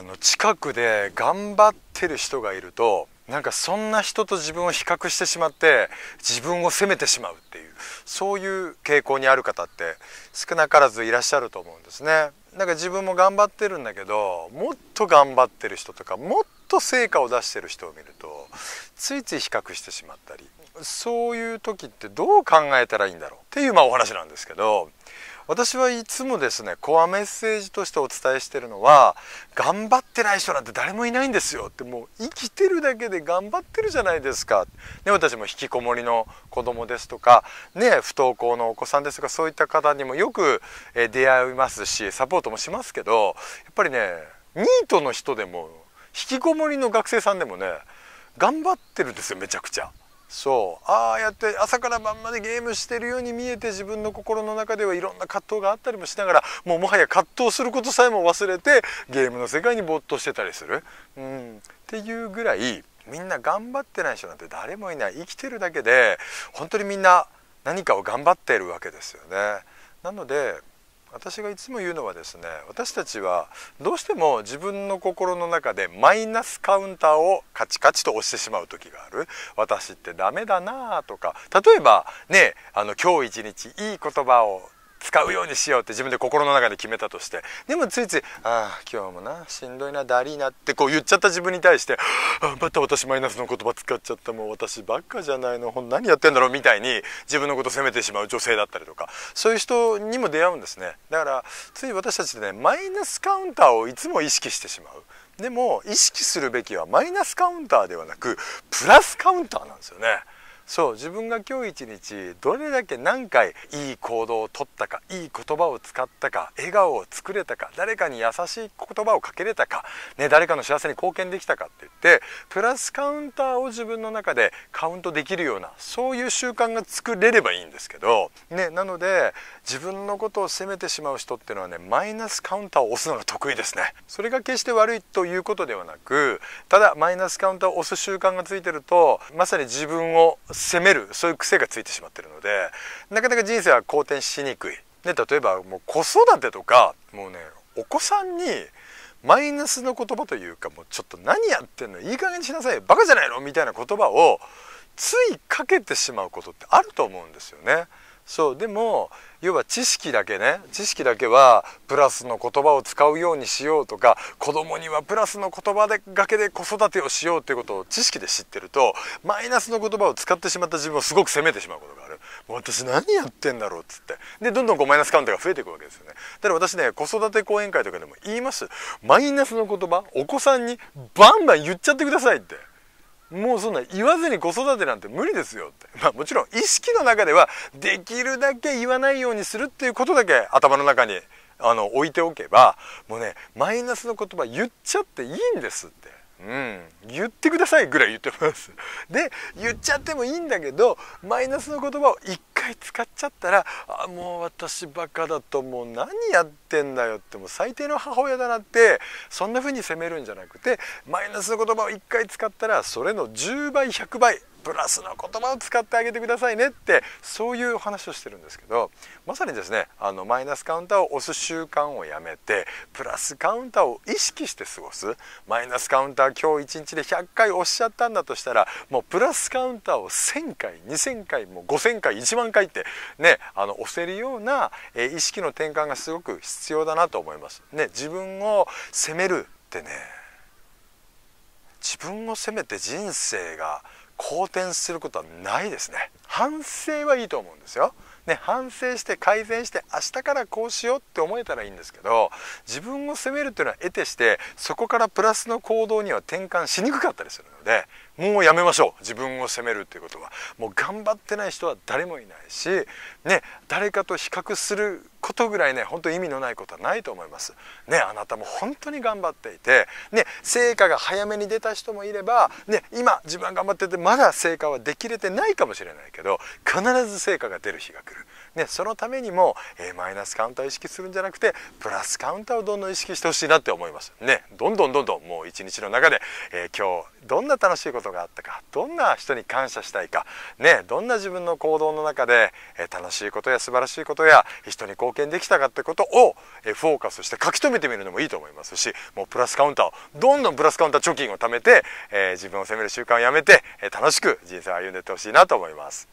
あの近くで頑張ってる人がいるとなんかそんな人と自分を比較してしまって自分を責めてしまうっていうそういう傾向にある方って少なからずいらっしゃると思うんですね。なんか自分も頑張ってるんだけどもっと頑張ってる人とかもっと成果を出してる人を見るとついつい比較してしまったりそういう時ってどう考えたらいいんだろうっていうまあお話なんですけど私はいつもですねコアメッセージとしてお伝えしてるのは頑張ってない人なんて誰もいないんですよってもう生きてるだけで頑張ってるじゃないですか、ね、私も引きこもりの子供ですとか、ね、不登校のお子さんですとかそういった方にもよく出会いますしサポートもしますけどやっぱりねニートの人でも引きこもりの学生さんでもね頑張ってるんですよめちゃくちゃ。そうああやって朝から晩までゲームしてるように見えて自分の心の中ではいろんな葛藤があったりもしながらもうもはや葛藤することさえも忘れてゲームの世界に没頭してたりする、うん、っていうぐらいみんな頑張ってない人なんて誰もいない生きてるだけで本当にみんな何かを頑張ってるわけですよね。なので私がいつも言うのはですね私たちはどうしても自分の心の中でマイナスカウンターをカチカチと押してしまう時がある私ってダメだなとか例えばねあの今日一日いい言葉を使うようにしようって自分で心の中で決めたとしてでもついつい「ああ今日もなしんどいなだりーな」ってこう言っちゃった自分に対して「あまた私マイナスの言葉使っちゃったもう私ばっかじゃないのほん何やってんだろう」みたいに自分のこと責めてしまう女性だったりとかそういう人にも出会うんですねだからつい私たちでねマイナスカウンターをいつも意識してしまう。でも意識するべきはマイナスカウンターではなくプラスカウンターなんですよね。そう自分が今日一日どれだけ何回いい行動をとったかいい言葉を使ったか笑顔を作れたか誰かに優しい言葉をかけれたか、ね、誰かの幸せに貢献できたかって言ってプラスカウンターを自分の中でカウントできるようなそういう習慣が作れればいいんですけど、ね、なので自分のことを責めてしまう人っていうのはねマイナスカウンターを押すのが得意ですね。それが決して悪いということではなくただマイナスカウンターを押す習慣がついてるとまさに自分を責めるそういう癖がついてしまってるのでなかなか人生は好転しにくい。で例えばもう子育てとかもうねお子さんにマイナスの言葉というかもうちょっと何やってんのいい加減にしなさいバカじゃないのみたいな言葉をついかけてしまうことってあると思うんですよね。そうでも要は知識だけね知識だけはプラスの言葉を使うようにしようとか子供にはプラスの言葉でがけで子育てをしようっていうことを知識で知ってるとマイナスの言葉を使ってしまった自分をすごく責めてしまうことがある私何やってんだろうっつってでどんどんこうマイナスカウントが増えていくわけですよねだから私ね子育て講演会とかでも言いますマイナスの言葉お子さんにバンバン言っちゃってくださいって。もうそんな言わずに子育てなんて無理ですよって、まあ、もちろん意識の中ではできるだけ言わないようにするっていうことだけ頭の中にあの置いておけばもうねマイナスの言葉言っちゃっていいんですって。うん、言ってくださいぐらい言ってます。で言っちゃってもいいんだけどマイナスの言葉を一回使っちゃったらあもう私バカだともう何やってんだよってもう最低の母親だなってそんな風に責めるんじゃなくてマイナスの言葉を1回使ったらそれの10倍100倍プラスの言葉を使ってあげてくださいねってそういうお話をしてるんですけどまさにですねあのマイナスカウンターを押す習慣をやめてプラスカウンターを意識して過ごすマイナスカウンター今日1日で100回押しちゃったんだとしたらもうプラスカウンターを1000回2000回もう5000回1万回ってねあの押せるような、え意識の転換がすごく必要だなと思います。ね、自分を責めるってね自分を責めて人生が好転することはないですね反省はいいと思うんですよね、反省して改善して明日からこうしようって思えたらいいんですけど自分を責めるというのは得てしてそこからプラスの行動には転換しにくかったりするのでもうやめましょう自分を責めるということはもう頑張ってない人は誰もいないし、ね、誰かと比較することぐらいね本当意味のないことはないと思います。ねあなたも本当に頑張っていて、ね、成果が早めに出た人もいれば、ね、今自分が頑張っててまだ成果はできれてないかもしれないけど必ず成果が出る日が来る。ね、そのためにも、えー、マイナスカウンターを意識するんじゃなくてプラスカウンターをどんどん意識してほしいなって思います。ね、どんどんどんどんもう一日の中で、えー、今日どんな楽しいことがあったかどんな人に感謝したいか、ね、どんな自分の行動の中で、えー、楽しいことや素晴らしいことや人に貢献できたかってことを、えフォーカスして書き留めてみるのもいいと思いますしもうプラスカウンターをどんどんプラスカウンター貯金を貯めて、え自分を責める習慣をやめて、え楽しく人生を歩んでいってほしいなと思います。